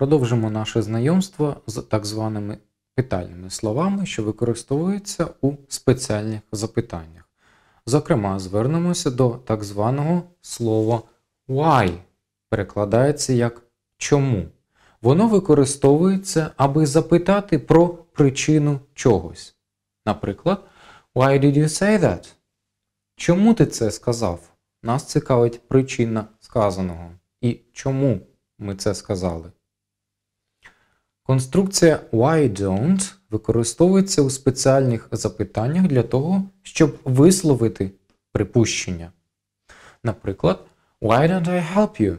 Продовжимо наше знайомство з так званими питальними словами, що використовуються у спеціальних запитаннях. Зокрема, звернемося до так званого слова why, перекладається як чому. Воно використовується, аби запитати про причину чогось. Наприклад, Why did you say that? Чому ти це сказав? Нас цікавить причина сказаного. І чому ми це сказали. Конструкція why don't використовується у спеціальних запитаннях для того, щоб висловити припущення. Наприклад, why don't I help you?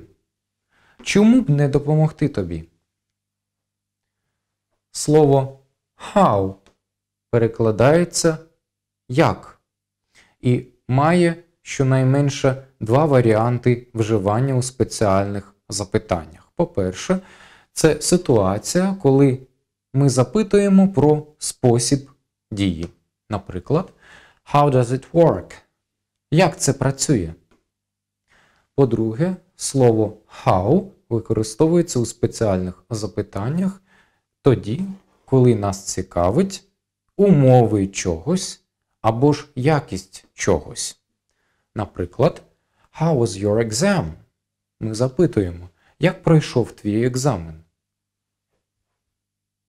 Чому б не допомогти тобі? Слово how перекладається як і має щонайменше два варіанти вживання у спеціальних запитаннях. По-перше, це ситуація, коли ми запитуємо про спосіб дії. Наприклад, How does it work? Як це працює? По-друге, слово how використовується у спеціальних запитаннях тоді, коли нас цікавить умови чогось або ж якість чогось. Наприклад, How was your exam? Ми запитуємо, як пройшов твій екзамен?